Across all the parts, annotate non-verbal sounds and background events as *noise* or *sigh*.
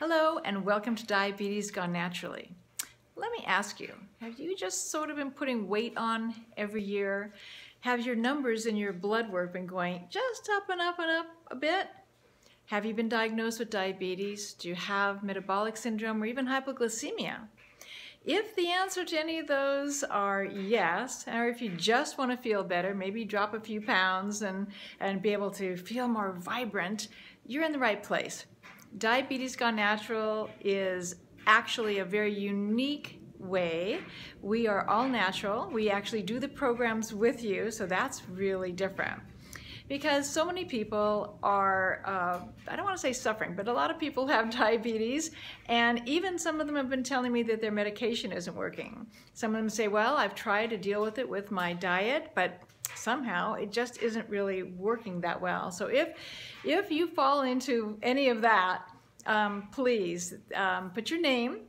Hello, and welcome to Diabetes Gone Naturally. Let me ask you, have you just sort of been putting weight on every year? Have your numbers in your blood work been going just up and up and up a bit? Have you been diagnosed with diabetes? Do you have metabolic syndrome or even hypoglycemia? If the answer to any of those are yes, or if you just want to feel better, maybe drop a few pounds and, and be able to feel more vibrant, you're in the right place. Diabetes Gone Natural is actually a very unique way. We are all natural. We actually do the programs with you, so that's really different. Because so many people are, uh, I don't want to say suffering, but a lot of people have *laughs* diabetes, and even some of them have been telling me that their medication isn't working. Some of them say, well, I've tried to deal with it with my diet, but somehow it just isn't really working that well. So if, if you fall into any of that, um, please um, put your name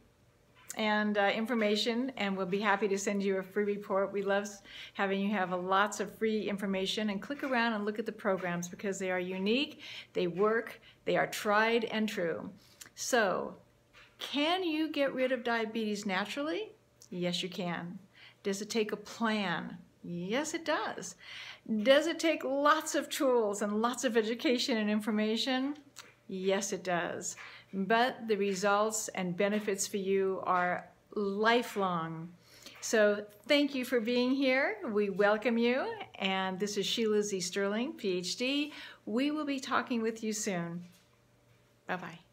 and uh, information and we'll be happy to send you a free report. We love having you have lots of free information and click around and look at the programs because they are unique, they work, they are tried and true. So can you get rid of diabetes naturally? Yes, you can. Does it take a plan? Yes, it does. Does it take lots of tools and lots of education and information? Yes, it does. But the results and benefits for you are lifelong. So thank you for being here. We welcome you. And this is Sheila Z. Sterling, PhD. We will be talking with you soon. Bye-bye.